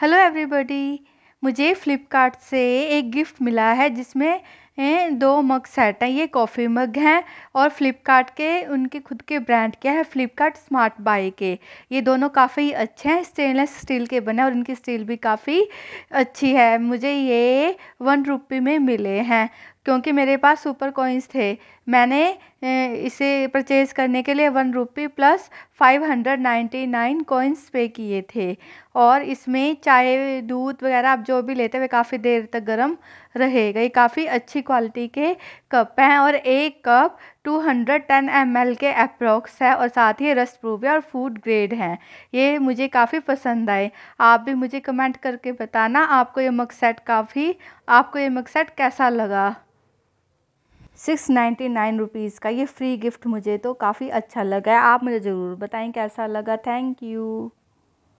hello everybody मुझे फ्लिपकार्ट से एक गिफ्ट मिला है जिसमें हैं दो मग सेट हैं ये कॉफ़ी मग हैं और फ्लिपकार्ट के उनके खुद के ब्रांड के हैं फ्लिपकार्ट स्मार्ट बाय के ये दोनों काफ़ी अच्छे हैं स्टेनलेस स्टील के बने और इनकी स्टील भी काफ़ी अच्छी है मुझे ये वन रुपी में मिले हैं क्योंकि मेरे पास सुपर कॉइन्स थे मैंने इसे परचेज़ करने के लिए one rupee plus five hundred ninety nine coins pay किए थे और इसमें चाय दूध वगैरह आप जो भी लेते हुए काफ़ी देर तक गर्म रहेगा ये काफ़ी अच्छी क्वालिटी के कप हैं और एक cup two hundred ten M L के अप्रोक्स है और साथ ही रस्ट प्रूफ है और फूड ग्रेड है ये मुझे काफ़ी पसंद आए आप भी मुझे कमेंट करके बताना आपको ये मग सेट काफ़ी आपको ये मग सेट कैसा लगा सिक्स नाइन्टी नाइन रुपीज़ का ये फ्री गिफ्ट मुझे तो काफ़ी अच्छा लगा है आप मुझे ज़रूर बताएं कैसा लगा थैंक यू